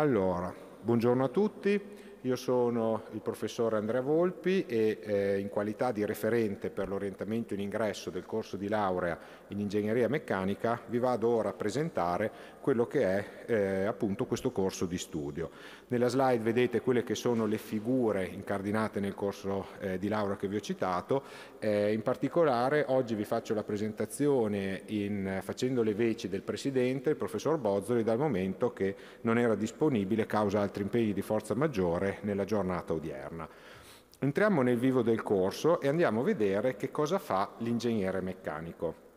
Allora, buongiorno a tutti. Io sono il professor Andrea Volpi e eh, in qualità di referente per l'orientamento in ingresso del corso di laurea in ingegneria meccanica vi vado ora a presentare quello che è eh, appunto questo corso di studio. Nella slide vedete quelle che sono le figure incardinate nel corso eh, di laurea che vi ho citato. Eh, in particolare oggi vi faccio la presentazione in, facendo le veci del Presidente, il professor Bozzoli, dal momento che non era disponibile causa altri impegni di forza maggiore fare nella giornata odierna. Entriamo nel vivo del corso e andiamo a vedere che cosa fa l'ingegnere meccanico.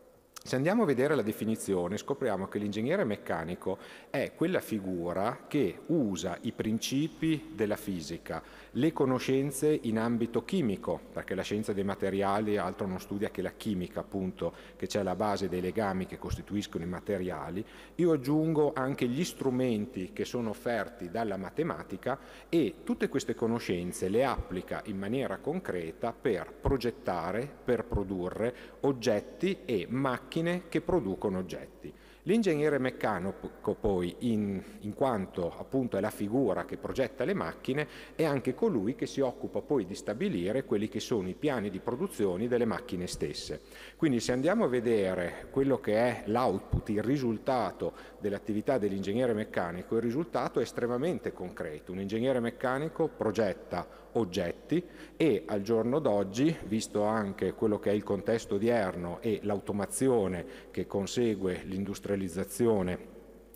Se andiamo a vedere la definizione scopriamo che l'ingegnere meccanico è quella figura che usa i principi della fisica, le conoscenze in ambito chimico, perché la scienza dei materiali altro non studia che la chimica appunto, che c'è alla base dei legami che costituiscono i materiali, io aggiungo anche gli strumenti che sono offerti dalla matematica e tutte queste conoscenze le applica in maniera concreta per progettare, per produrre oggetti e macchine macchine che producono oggetti. L'ingegnere meccanico poi, in, in, quanto appunto è la figura che progetta le macchine, è anche colui che si occupa poi di stabilire quelli che sono i piani di produzione delle macchine stesse. Quindi se andiamo a vedere quello che è l'output, il risultato dell'attività dell'ingegnere meccanico, il risultato è estremamente concreto. Un ingegnere meccanico progetta oggetti e al giorno d'oggi, visto anche quello che è il contesto odierno e l'automazione che consegue l'industrializzazione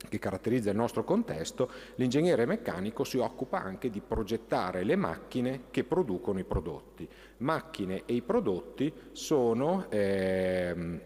che caratterizza il nostro contesto, l'ingegnere meccanico si occupa anche di progettare le macchine che producono i prodotti. Macchine e i prodotti sono... Ehm,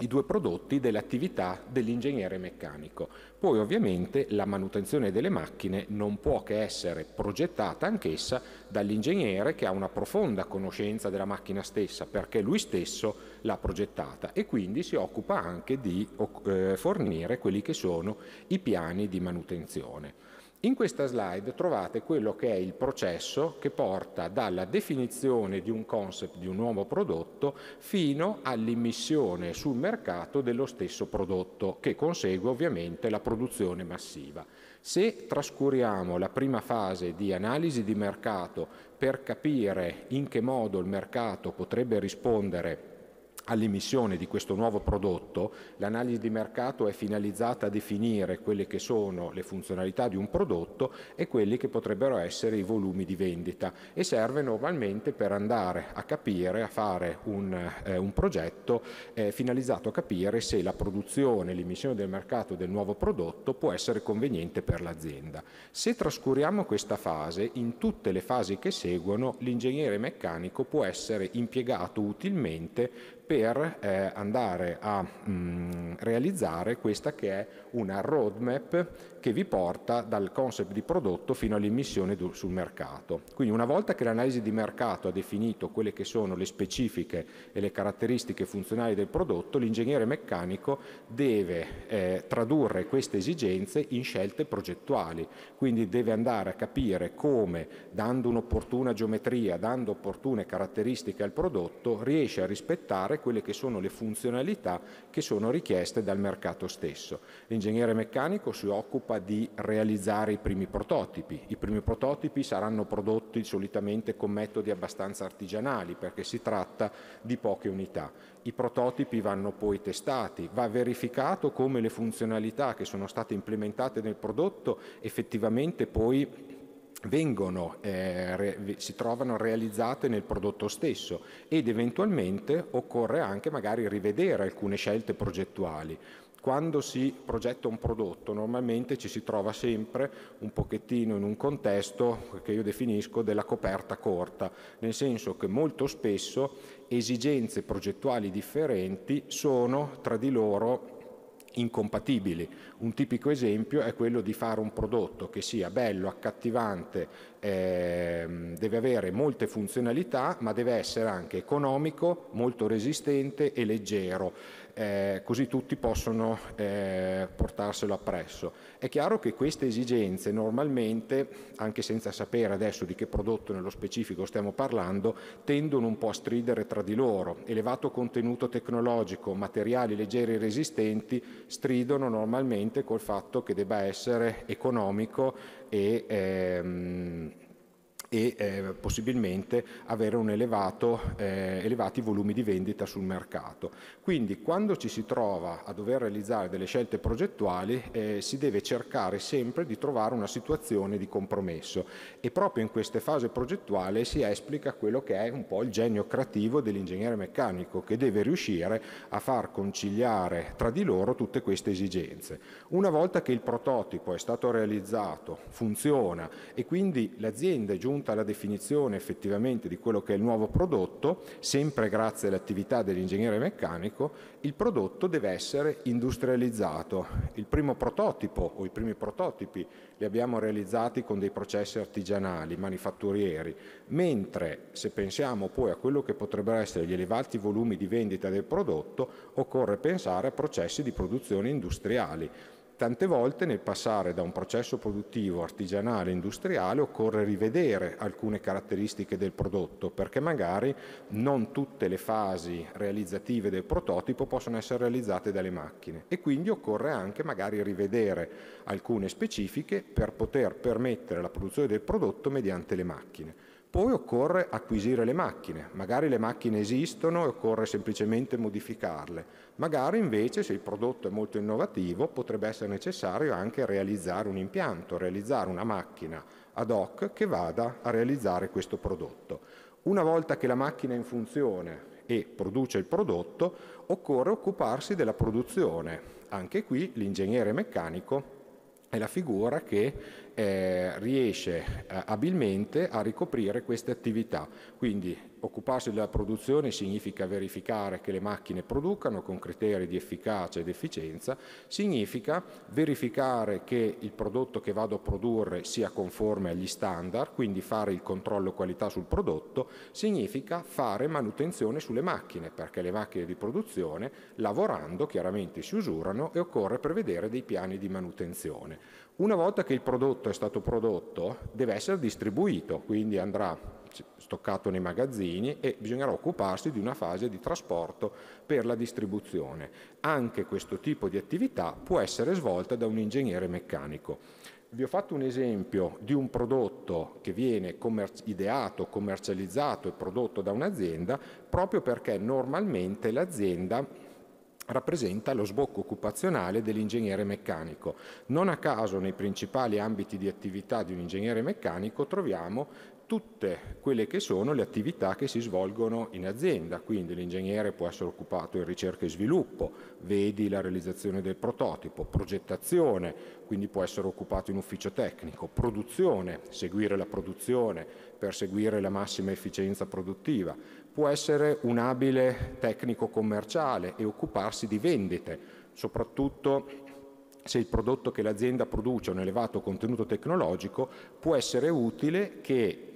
i due prodotti dell'attività dell'ingegnere meccanico. Poi ovviamente la manutenzione delle macchine non può che essere progettata anch'essa dall'ingegnere che ha una profonda conoscenza della macchina stessa perché lui stesso l'ha progettata e quindi si occupa anche di eh, fornire quelli che sono i piani di manutenzione. In questa slide trovate quello che è il processo che porta dalla definizione di un concept di un nuovo prodotto fino all'immissione sul mercato dello stesso prodotto, che consegue ovviamente la produzione massiva. Se trascuriamo la prima fase di analisi di mercato per capire in che modo il mercato potrebbe rispondere all'emissione di questo nuovo prodotto, l'analisi di mercato è finalizzata a definire quelle che sono le funzionalità di un prodotto e quelli che potrebbero essere i volumi di vendita e serve normalmente per andare a capire, a fare un, eh, un progetto eh, finalizzato a capire se la produzione, l'emissione del mercato del nuovo prodotto può essere conveniente per l'azienda. Se trascuriamo questa fase, in tutte le fasi che seguono l'ingegnere meccanico può essere impiegato utilmente per eh, andare a mh, mm, realizzare questa che è una roadmap che vi porta dal concept di prodotto fino all'immissione sul mercato. Quindi una volta che l'analisi di mercato ha definito quelle che sono le specifiche e le caratteristiche funzionali del prodotto, l'ingegnere meccanico deve eh, tradurre queste esigenze in scelte progettuali, quindi deve andare a capire come, dando un'opportuna geometria, dando opportune caratteristiche al prodotto, riesce a rispettare sviluppare quelle che sono le funzionalità che sono richieste dal mercato stesso. L'ingegnere meccanico si occupa di realizzare i primi prototipi. I primi prototipi saranno prodotti solitamente con metodi abbastanza artigianali perché si tratta di poche unità. I prototipi vanno poi testati, va verificato come le funzionalità che sono state implementate nel prodotto effettivamente poi vengono, eh, re, si trovano realizzate nel prodotto stesso ed eventualmente occorre anche magari rivedere alcune scelte progettuali. Quando si progetta un prodotto normalmente ci si trova sempre un pochettino in un contesto che io definisco della coperta corta, nel senso che molto spesso esigenze progettuali differenti sono tra di loro incompatibili. Un tipico esempio è quello di fare un prodotto che sia bello, accattivante, ehm, deve avere molte funzionalità, ma deve essere anche economico, molto resistente e leggero eh, così tutti possono eh, portarselo appresso. È chiaro che queste esigenze normalmente, anche senza sapere adesso di che prodotto nello specifico stiamo parlando, tendono un po' a stridere tra di loro. Elevato contenuto tecnologico, materiali leggeri e resistenti stridono normalmente col fatto che debba essere economico e... Ehm, e eh, possibilmente avere un elevato, eh, elevati volumi di vendita sul mercato. Quindi quando ci si trova a dover realizzare delle scelte progettuali eh, si deve cercare sempre di trovare una situazione di compromesso e proprio in queste fasi progettuali si esplica quello che è un po' il genio creativo dell'ingegnere meccanico che deve riuscire a far conciliare tra di loro tutte queste esigenze. Una volta che il prototipo è stato realizzato, funziona e quindi l'azienda è giunta riferimento alla definizione effettivamente di quello che è il nuovo prodotto, sempre grazie all'attività dell'ingegnere meccanico, il prodotto deve essere industrializzato. Il primo prototipo o i primi prototipi li abbiamo realizzati con dei processi artigianali, manifatturieri, mentre se pensiamo poi a quello che potrebbero essere gli elevati volumi di vendita del prodotto, occorre pensare a processi di produzione industriali, Tante volte nel passare da un processo produttivo artigianale industriale occorre rivedere alcune caratteristiche del prodotto perché magari non tutte le fasi realizzative del prototipo possono essere realizzate dalle macchine e quindi occorre anche magari rivedere alcune specifiche per poter permettere la produzione del prodotto mediante le macchine. Poi occorre acquisire le macchine, magari le macchine esistono e occorre semplicemente modificarle, magari invece se il prodotto è molto innovativo potrebbe essere necessario anche realizzare un impianto, realizzare una macchina ad hoc che vada a realizzare questo prodotto. Una volta che la macchina è in funzione e produce il prodotto, occorre occuparsi della produzione. Anche qui l'ingegnere meccanico è la figura che eh, riesce eh, abilmente a ricoprire queste attività. Quindi Occuparsi della produzione significa verificare che le macchine producano con criteri di efficacia ed efficienza, significa verificare che il prodotto che vado a produrre sia conforme agli standard, quindi fare il controllo qualità sul prodotto, significa fare manutenzione sulle macchine, perché le macchine di produzione lavorando chiaramente si usurano e occorre prevedere dei piani di manutenzione. Una volta che il prodotto è stato prodotto deve essere distribuito, quindi andrà stoccato nei magazzini e bisognerà occuparsi di una fase di trasporto per la distribuzione. Anche questo tipo di attività può essere svolta da un ingegnere meccanico. Vi ho fatto un esempio di un prodotto che viene commerci ideato, commercializzato e prodotto da un'azienda proprio perché normalmente l'azienda rappresenta lo sbocco occupazionale dell'ingegnere meccanico. Non a caso nei principali ambiti di attività di un ingegnere meccanico troviamo tutte quelle che sono le attività che si svolgono in azienda, quindi l'ingegnere può essere occupato in ricerca e sviluppo, vedi la realizzazione del prototipo, progettazione, quindi può essere occupato in ufficio tecnico, produzione, seguire la produzione, per seguire la massima efficienza produttiva, può essere un abile tecnico commerciale e occuparsi di vendite, soprattutto se il prodotto che l'azienda produce ha un elevato contenuto tecnologico, può essere utile che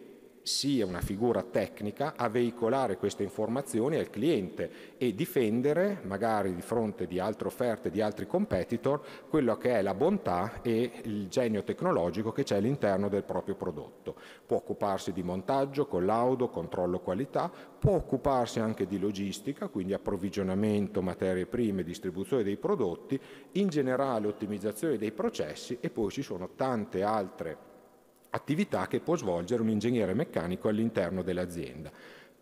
sia una figura tecnica a veicolare queste informazioni al cliente e difendere, magari di fronte di altre offerte, di altri competitor, quello che è la bontà e il genio tecnologico che c'è all'interno del proprio prodotto. Può occuparsi di montaggio, collaudo, controllo qualità, può occuparsi anche di logistica, quindi approvvigionamento, materie prime, distribuzione dei prodotti, in generale ottimizzazione dei processi e poi ci sono tante altre attività che può svolgere un ingegnere meccanico all'interno dell'azienda.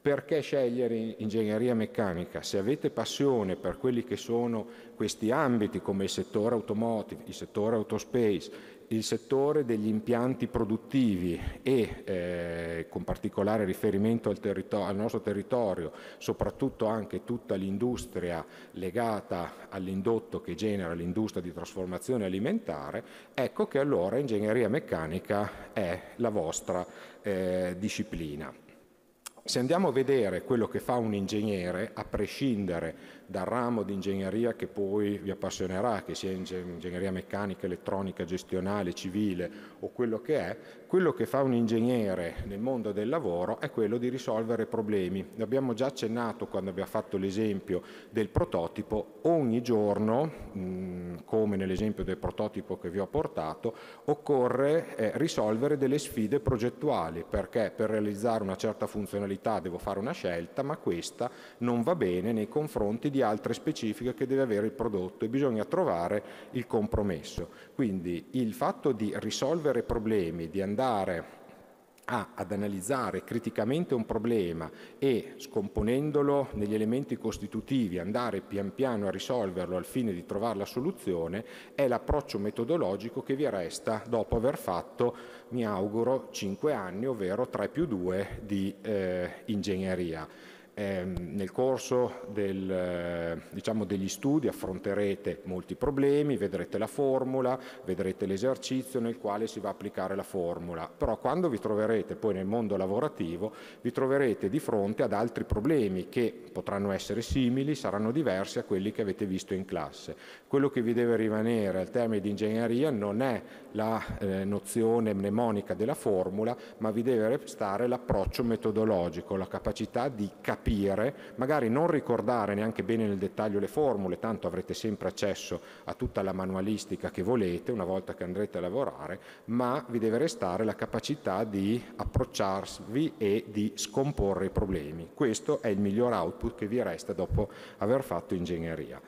Perché scegliere ingegneria meccanica? Se avete passione per quelli che sono questi ambiti come il settore automotive, il settore autospace, il settore degli impianti produttivi e eh, con particolare riferimento al, al, nostro territorio, soprattutto anche tutta l'industria legata all'indotto che genera l'industria di trasformazione alimentare, ecco che allora ingegneria meccanica è la vostra eh, disciplina. Se andiamo a vedere quello che fa un ingegnere, a prescindere dal ramo di ingegneria che poi vi appassionerà, che sia ingegneria meccanica, elettronica, gestionale, civile o quello che è, quello che fa un ingegnere nel mondo del lavoro è quello di risolvere problemi. Ne abbiamo già accennato quando abbiamo fatto l'esempio del prototipo, ogni giorno, come nell'esempio del prototipo che vi ho portato, occorre eh, risolvere delle sfide progettuali, perché per realizzare una certa funzionalità devo fare una scelta, ma questa non va bene nei confronti di di altre specifiche che deve avere il prodotto e bisogna trovare il compromesso. Quindi il fatto di risolvere problemi, di andare a, ad analizzare criticamente un problema e scomponendolo negli elementi costitutivi andare pian piano a risolverlo al fine di trovare la soluzione è l'approccio metodologico che vi resta dopo aver fatto, mi auguro, 5 anni, ovvero 3 più 2 di eh, ingegneria. Ehm, nel corso del, eh, diciamo degli studi affronterete molti problemi, vedrete la formula, vedrete l'esercizio nel quale si va a applicare la formula, però quando vi troverete poi nel mondo lavorativo vi troverete di fronte ad altri problemi che potranno essere simili, saranno diversi a quelli che avete visto in classe. Quello che vi deve rimanere al termine di ingegneria non è la eh, nozione mnemonica della formula, ma vi deve restare l'approccio metodologico, la capacità di capire capire, magari non ricordare neanche bene nel dettaglio le formule, tanto avrete sempre accesso a tutta la manualistica che volete una volta che andrete a lavorare, ma vi deve restare la capacità di approcciarvi e di scomporre i problemi. Questo è il miglior output che vi resta dopo aver fatto ingegneria.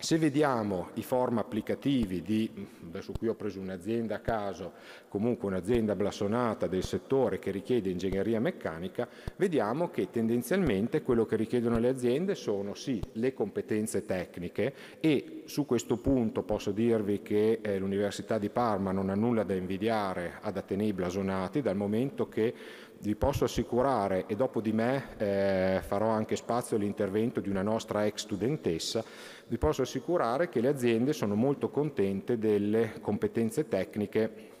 Se vediamo i form applicativi di, adesso qui ho preso un'azienda a caso, comunque un'azienda blasonata del settore che richiede ingegneria meccanica, vediamo che tendenzialmente quello che richiedono le aziende sono sì le competenze tecniche e su questo punto posso dirvi che eh, l'Università di Parma non ha nulla da invidiare ad Atenei blasonati dal momento che vi posso assicurare, e dopo di me eh, farò anche spazio all'intervento di una nostra ex studentessa, vi posso assicurare che le aziende sono molto contente delle competenze tecniche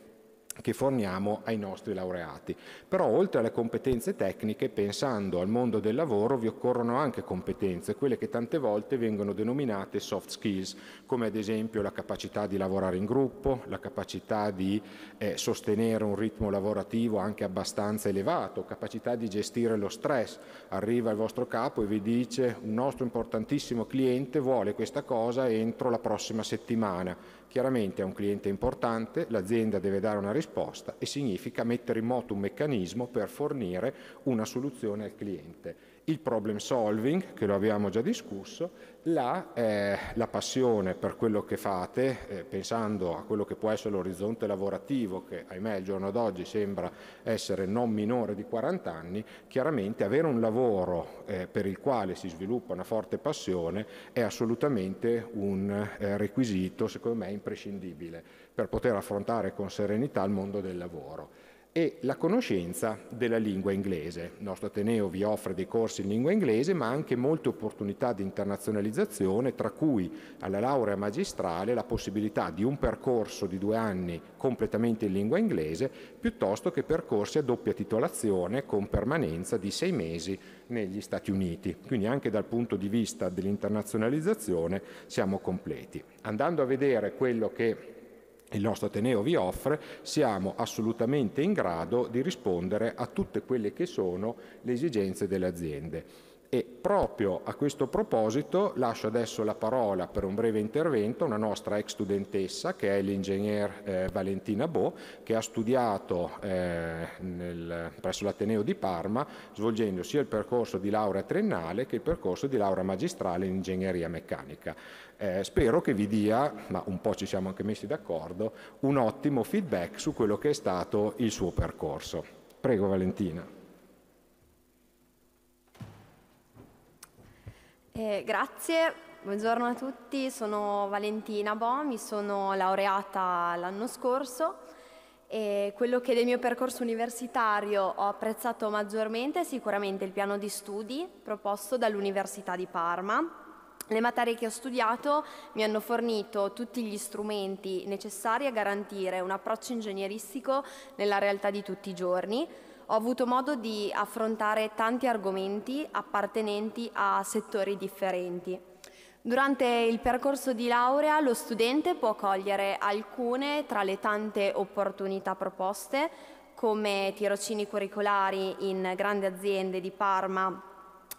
che forniamo ai nostri laureati. Però oltre alle competenze tecniche, pensando al mondo del lavoro, vi occorrono anche competenze, quelle che tante volte vengono denominate soft skills, come ad esempio la capacità di lavorare in gruppo, la capacità di eh, sostenere un ritmo lavorativo anche abbastanza elevato, capacità di gestire lo stress. Arriva il vostro capo e vi dice un nostro importantissimo cliente vuole questa cosa entro la prossima settimana Chiaramente è un cliente importante, l'azienda deve dare una risposta e significa mettere in moto un meccanismo per fornire una soluzione al cliente il problem solving, che lo abbiamo già discusso, la, eh, la passione per quello che fate, eh, pensando a quello che può essere l'orizzonte lavorativo, che ahimè il giorno d'oggi sembra essere non minore di 40 anni, chiaramente avere un lavoro eh, per il quale si sviluppa una forte passione è assolutamente un eh, requisito, secondo me, imprescindibile per poter affrontare con serenità il mondo del lavoro e la conoscenza della lingua inglese. Il nostro Ateneo vi offre dei corsi in lingua inglese, ma anche molte opportunità di internazionalizzazione, tra cui alla laurea magistrale la possibilità di un percorso di due anni completamente in lingua inglese, piuttosto che percorsi a doppia titolazione con permanenza di sei mesi negli Stati Uniti. Quindi anche dal punto di vista dell'internazionalizzazione siamo completi. Andando a vedere quello che il nostro Ateneo vi offre, siamo assolutamente in grado di rispondere a tutte quelle che sono le esigenze delle aziende. E proprio a questo proposito lascio adesso la parola per un breve intervento a una nostra ex studentessa che è l'ingegner eh, Valentina Bo che ha studiato eh, nel, presso l'Ateneo di Parma svolgendo sia il percorso di laurea triennale che il percorso di laurea magistrale in ingegneria meccanica. Eh, spero che vi dia, ma un po' ci siamo anche messi d'accordo, un ottimo feedback su quello che è stato il suo percorso. Prego Valentina. Eh, grazie, buongiorno a tutti, sono Valentina Bo, mi sono laureata l'anno scorso e quello che del mio percorso universitario ho apprezzato maggiormente è sicuramente il piano di studi proposto dall'Università di Parma. Le materie che ho studiato mi hanno fornito tutti gli strumenti necessari a garantire un approccio ingegneristico nella realtà di tutti i giorni, ho avuto modo di affrontare tanti argomenti appartenenti a settori differenti. Durante il percorso di laurea lo studente può cogliere alcune tra le tante opportunità proposte, come tirocini curricolari in grandi aziende di Parma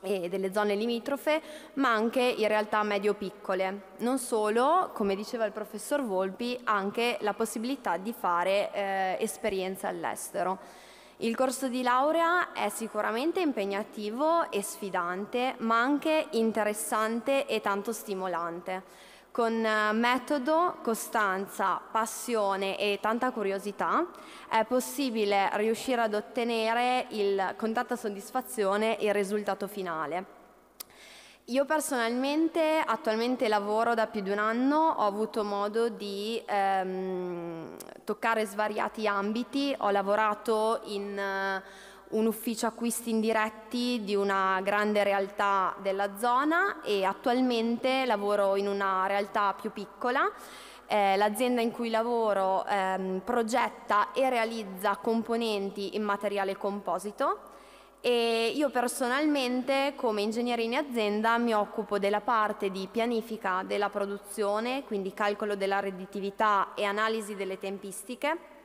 e delle zone limitrofe, ma anche in realtà medio-piccole. Non solo, come diceva il professor Volpi, anche la possibilità di fare eh, esperienze all'estero. Il corso di laurea è sicuramente impegnativo e sfidante, ma anche interessante e tanto stimolante, con eh, metodo, costanza, passione e tanta curiosità è possibile riuscire ad ottenere con tanta soddisfazione il risultato finale. Io personalmente attualmente lavoro da più di un anno, ho avuto modo di ehm, toccare svariati ambiti, ho lavorato in eh, un ufficio acquisti indiretti di una grande realtà della zona e attualmente lavoro in una realtà più piccola. Eh, l'azienda in cui lavoro ehm, progetta e realizza componenti in materiale composito e io personalmente come ingegnere in azienda mi occupo della parte di pianifica della produzione, quindi calcolo della redditività e analisi delle tempistiche.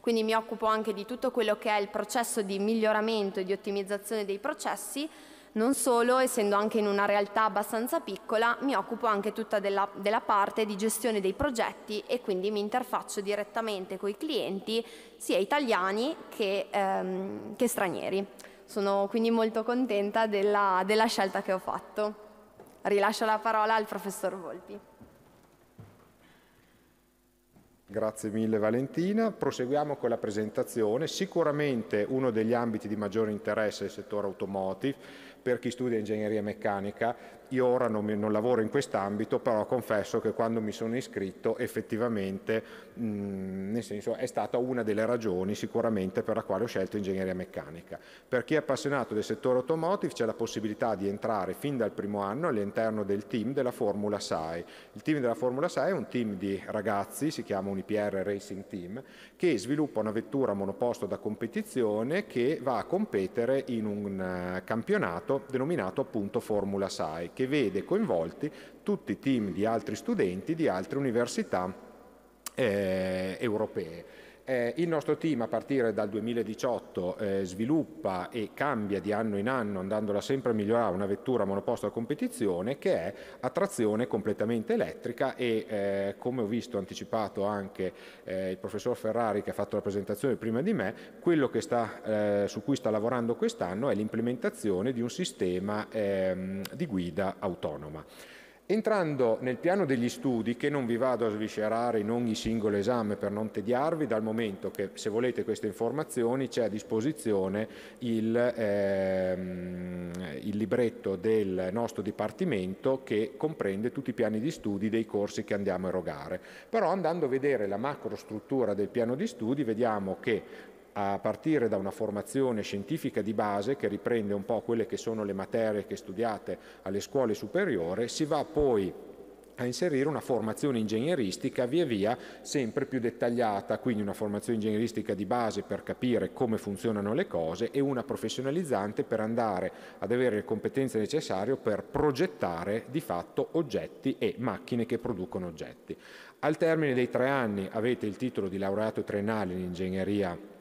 Quindi mi occupo anche di tutto quello che è il processo di miglioramento e di ottimizzazione dei processi, non solo, essendo anche in una realtà abbastanza piccola, mi occupo anche tutta della, della parte di gestione dei progetti e quindi mi interfaccio direttamente con i clienti, sia italiani che, ehm, che stranieri. Sono quindi molto contenta della, della scelta che ho fatto. Rilascio la parola al professor Volpi. Grazie mille Valentina. Proseguiamo con la presentazione. Sicuramente uno degli ambiti di maggiore interesse è il settore automotive per chi studia ingegneria meccanica, io ora non, non lavoro in quest'ambito, però confesso che quando mi sono iscritto effettivamente, mh, mm, nel senso, è stata una delle ragioni sicuramente per la quale ho scelto ingegneria meccanica. Per chi è appassionato del settore automotive c'è la possibilità di entrare fin dal primo anno all'interno del team della Formula SAI. Il team della Formula SAI è un team di ragazzi, si chiama un IPR Racing Team, che sviluppa una vettura monoposto da competizione che va a competere in un eh, campionato denominato appunto Formula SAI che vede coinvolti tutti i team di altri studenti di altre università eh, europee. Eh, il nostro team a partire dal 2018 eh, sviluppa e cambia di anno in anno andandola sempre a migliorare una vettura monoposto a competizione che è a trazione completamente elettrica e eh, come ho visto anticipato anche eh, il professor Ferrari che ha fatto la presentazione prima di me, quello sta, eh, su cui sta lavorando quest'anno è l'implementazione di un sistema ehm, di guida autonoma. Entrando nel piano degli studi, che non vi vado a sviscerare in ogni singolo esame per non tediarvi, dal momento che se volete queste informazioni c'è a disposizione il, ehm, il, libretto del nostro Dipartimento che comprende tutti i piani di studi dei corsi che andiamo a erogare. Però andando a vedere la macrostruttura del piano di studi vediamo che a partire da una formazione scientifica di base che riprende un po' quelle che sono le materie che studiate alle scuole superiori, si va poi a inserire una formazione ingegneristica via via sempre più dettagliata, quindi una formazione ingegneristica di base per capire come funzionano le cose e una professionalizzante per andare ad avere le competenze necessarie per progettare di fatto oggetti e macchine che producono oggetti. Al termine dei tre anni avete il titolo di laureato triennale in ingegneria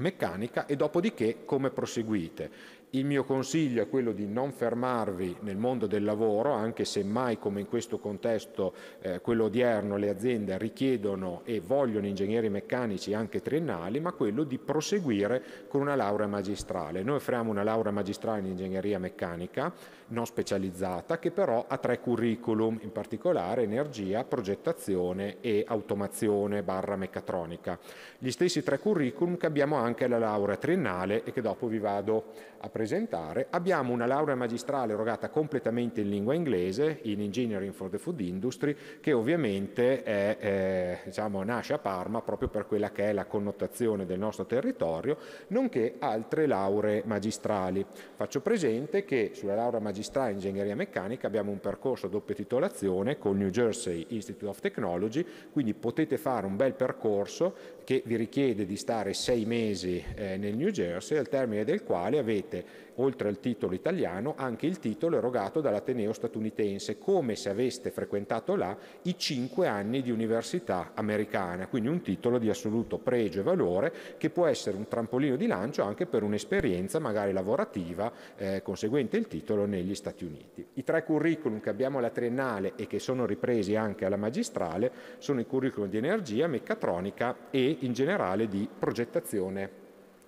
meccanica e dopodiché come proseguite. Il mio consiglio è quello di non fermarvi nel mondo del lavoro, anche se mai come in questo contesto, eh, quello odierno, le aziende richiedono e vogliono ingegneri meccanici anche triennali, ma quello di proseguire con una laurea magistrale. Noi offriamo una laurea magistrale in ingegneria meccanica, non specializzata che però ha tre curriculum, in particolare energia, progettazione e automazione barra meccatronica. Gli stessi tre curriculum che abbiamo anche alla laurea triennale e che dopo vi vado a presentare. Abbiamo una laurea magistrale erogata completamente in lingua inglese, in Engineering for the Food Industry, che ovviamente è, eh, diciamo, nasce a Parma proprio per quella che è la connotazione del nostro territorio, nonché altre lauree magistrali. Faccio presente che sulla laurea magistrale magistrale in ingegneria meccanica abbiamo un percorso a doppia titolazione con New Jersey Institute of Technology, quindi potete fare un bel percorso che vi richiede di stare sei mesi eh, nel New Jersey, al termine del quale avete, oltre al titolo italiano, anche il titolo erogato dall'Ateneo statunitense, come se aveste frequentato là i cinque anni di università americana, quindi un titolo di assoluto pregio e valore che può essere un trampolino di lancio anche per un'esperienza magari lavorativa eh, conseguente il titolo negli Stati Uniti. I tre curriculum che abbiamo alla triennale e che sono ripresi anche alla magistrale sono i curriculum di energia, meccatronica e in generale di progettazione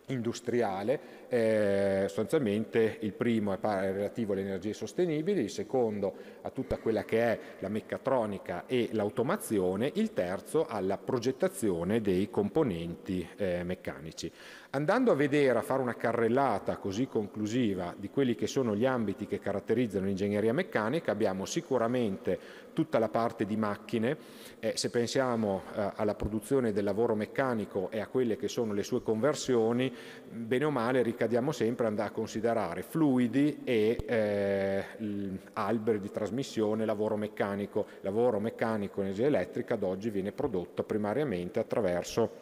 industriale eh, sostanzialmente il primo è, relativo alle energie sostenibili, il secondo a tutta quella che è la meccatronica e l'automazione, il terzo alla progettazione dei componenti eh, meccanici. Andando a vedere, a fare una carrellata così conclusiva di quelli che sono gli ambiti che caratterizzano l'ingegneria meccanica, abbiamo sicuramente tutta la parte di macchine, eh, se pensiamo eh, alla produzione del lavoro meccanico e a quelle che sono le sue conversioni, bene o male ricade cadiamo sempre a considerare fluidi e eh, alberi di trasmissione, lavoro meccanico. Lavoro meccanico, energia elettrica ad oggi viene prodotto primariamente attraverso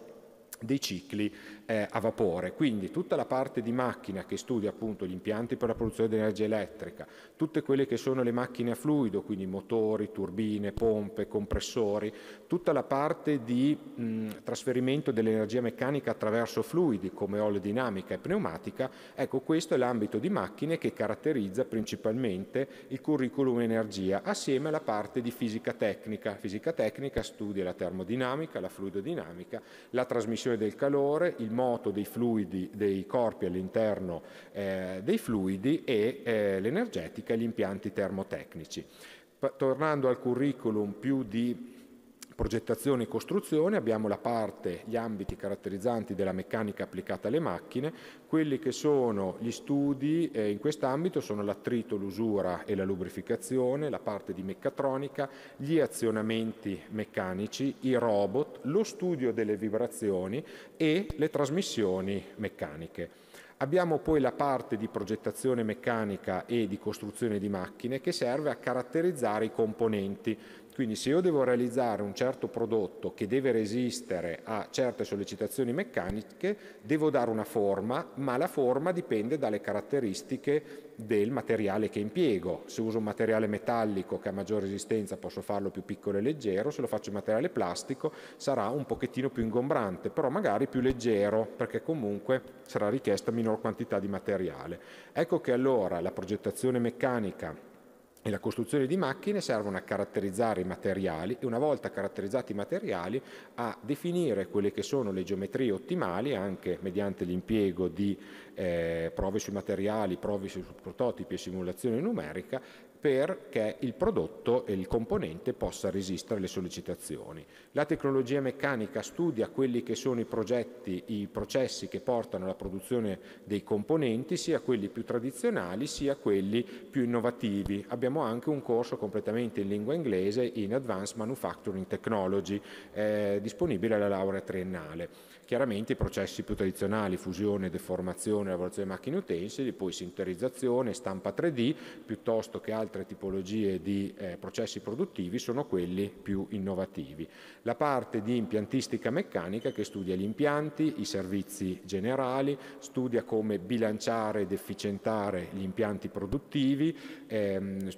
dei cicli eh, a vapore. Quindi tutta la parte di macchina che studia appunto gli impianti per la produzione di energia elettrica, tutte quelle che sono le macchine a fluido, quindi motori, turbine, pompe, compressori, tutta la parte di mh, trasferimento dell'energia meccanica attraverso fluidi come oleodinamica e pneumatica, ecco questo è l'ambito di macchine che caratterizza principalmente il curriculum energia assieme alla parte di fisica tecnica. Fisica tecnica studia la termodinamica, la fluidodinamica, la trasmissione del calore, il moto dei fluidi, dei corpi all'interno eh, dei fluidi e eh, l'energetica e gli impianti termotecnici. Pa- tornando al curriculum più di progettazione e costruzione, abbiamo la parte, gli ambiti caratterizzanti della meccanica applicata alle macchine, quelli che sono gli studi eh, in quest'ambito sono l'attrito, l'usura e la lubrificazione, la parte di meccatronica, gli azionamenti meccanici, i robot, lo studio delle vibrazioni e le trasmissioni meccaniche. Abbiamo poi la parte di progettazione meccanica e di costruzione di macchine che serve a caratterizzare i componenti quindi se io devo realizzare un certo prodotto che deve resistere a certe sollecitazioni meccaniche, devo dare una forma, ma la forma dipende dalle caratteristiche del materiale che impiego. Se uso un materiale metallico che ha maggiore resistenza posso farlo più piccolo e leggero, se lo faccio in materiale plastico sarà un pochettino più ingombrante, però magari più leggero perché comunque sarà richiesta minor quantità di materiale. Ecco che allora la progettazione meccanica e la costruzione di macchine servono a caratterizzare i materiali e una volta caratterizzati i materiali a definire quelle che sono le geometrie ottimali anche mediante l'impiego di eh, prove sui materiali, prove su prototipi e simulazione numerica perché il prodotto e il componente possa resistere alle sollecitazioni. La tecnologia meccanica studia quelli che sono i progetti, i processi che portano alla produzione dei componenti, sia quelli più tradizionali sia quelli più innovativi. Abbiamo anche un corso completamente in lingua inglese in Advanced Manufacturing Technology, eh, disponibile alla laurea triennale. Chiaramente i processi più tradizionali, fusione, deformazione, lavorazione di macchine utensili, poi sinterizzazione, stampa 3D, piuttosto che altri altre tipologie di eh, processi produttivi sono quelli più innovativi. La parte di impiantistica meccanica che studia gli impianti, i servizi generali, studia come bilanciare ed efficientare gli impianti produttivi, ehm,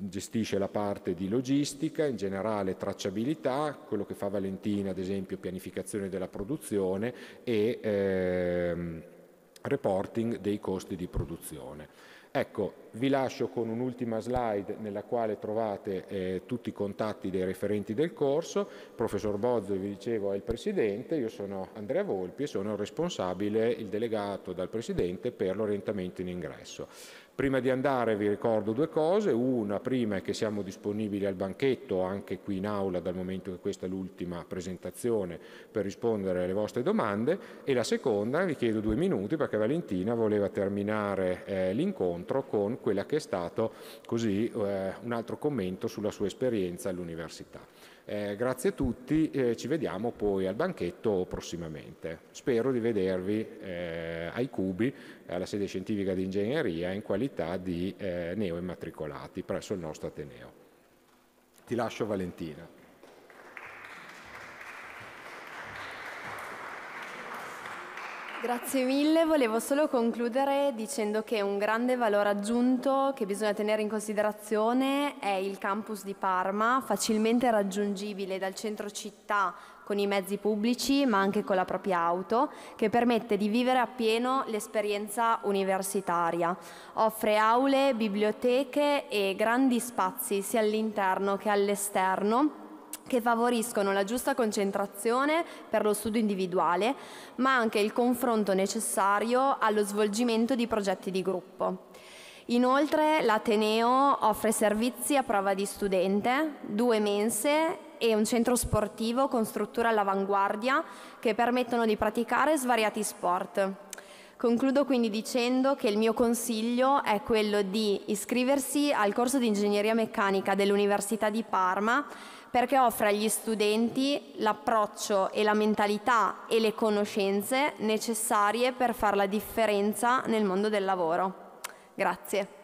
gestisce la parte di logistica, in generale tracciabilità, quello che fa Valentina ad esempio pianificazione della produzione e ehm, reporting dei costi di produzione. Ecco, vi lascio con un'ultima slide nella quale trovate eh, tutti i contatti dei referenti del corso. Il professor Bozzo, vi dicevo, è il presidente, io sono Andrea Volpi e sono il responsabile, il delegato dal presidente per l'orientamento in ingresso. Prima di andare vi ricordo due cose, una prima è che siamo disponibili al banchetto anche qui in aula dal momento che questa è l'ultima presentazione per rispondere alle vostre domande e la seconda vi chiedo due minuti perché Valentina voleva terminare eh, l'incontro con quella che è stato così eh, un altro commento sulla sua esperienza all'università. Eh, grazie a tutti, eh, ci vediamo poi al banchetto prossimamente. Spero di vedervi eh, ai Cubi, alla sede scientifica di ingegneria, in qualità di eh, neo immatricolati presso il nostro Ateneo. Ti lascio Valentina. Grazie mille, volevo solo concludere dicendo che un grande valore aggiunto che bisogna tenere in considerazione è il campus di Parma, facilmente raggiungibile dal centro città con i mezzi pubblici ma anche con la propria auto, che permette di vivere appieno l'esperienza universitaria. Offre aule, biblioteche e grandi spazi sia all'interno che all'esterno che favoriscono la giusta concentrazione per lo studio individuale, ma anche il confronto necessario allo svolgimento di progetti di gruppo. Inoltre l'Ateneo offre servizi a prova di studente, due mense e un centro sportivo con strutture all'avanguardia che permettono di praticare svariati sport. Concludo quindi dicendo che il mio consiglio è quello di iscriversi al corso di ingegneria meccanica dell'Università di Parma perché offre agli studenti l'approccio e la mentalità e le conoscenze necessarie per fare la differenza nel mondo del lavoro. Grazie.